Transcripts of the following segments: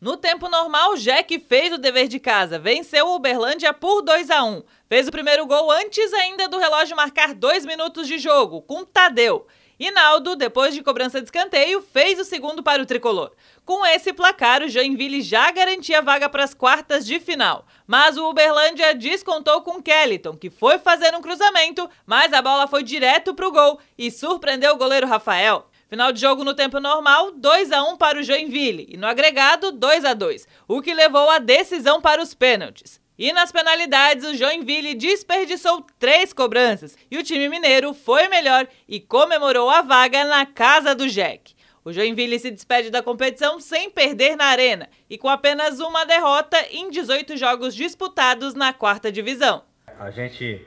No tempo normal, Jack fez o dever de casa, venceu o Uberlândia por 2 a 1 Fez o primeiro gol antes ainda do relógio marcar dois minutos de jogo, com Tadeu. E depois de cobrança de escanteio, fez o segundo para o tricolor. Com esse placar, o Joinville já garantia vaga para as quartas de final. Mas o Uberlândia descontou com Kellyton, que foi fazer um cruzamento, mas a bola foi direto para o gol e surpreendeu o goleiro Rafael. Final de jogo no tempo normal, 2 a 1 para o Joinville e no agregado 2 a 2, o que levou à decisão para os pênaltis. E nas penalidades, o Joinville desperdiçou três cobranças e o time mineiro foi melhor e comemorou a vaga na casa do Jack. O Joinville se despede da competição sem perder na arena e com apenas uma derrota em 18 jogos disputados na quarta divisão. A gente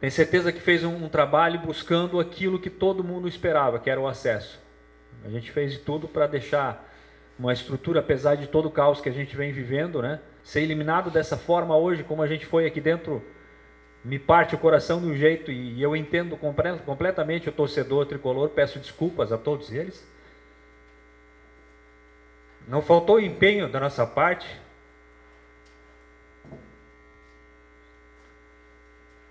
tem certeza que fez um, um, trabalho buscando aquilo que todo mundo esperava, que era o acesso. A gente fez de tudo para deixar uma estrutura, apesar de todo o caos que a gente vem vivendo, né? Ser eliminado dessa forma hoje, como a gente foi aqui dentro, me parte o coração de um jeito e, e eu entendo compre, completamente o torcedor tricolor. Peço desculpas a todos eles. Não faltou empenho da nossa parte,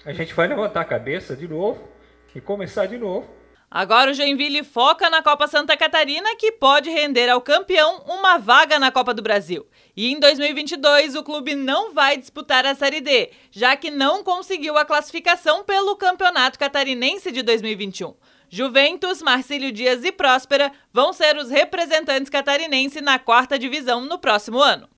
A gente vai levantar a cabeça de novo e começar de novo. Agora o Joinville foca na Copa Santa Catarina, que pode render ao campeão uma vaga na Copa do Brasil. E em 2022 o clube não vai disputar a Série D, já que não conseguiu a classificação pelo Campeonato Catarinense de 2021. Juventus, Marcílio Dias e Próspera vão ser os representantes catarinense na quarta divisão no próximo ano.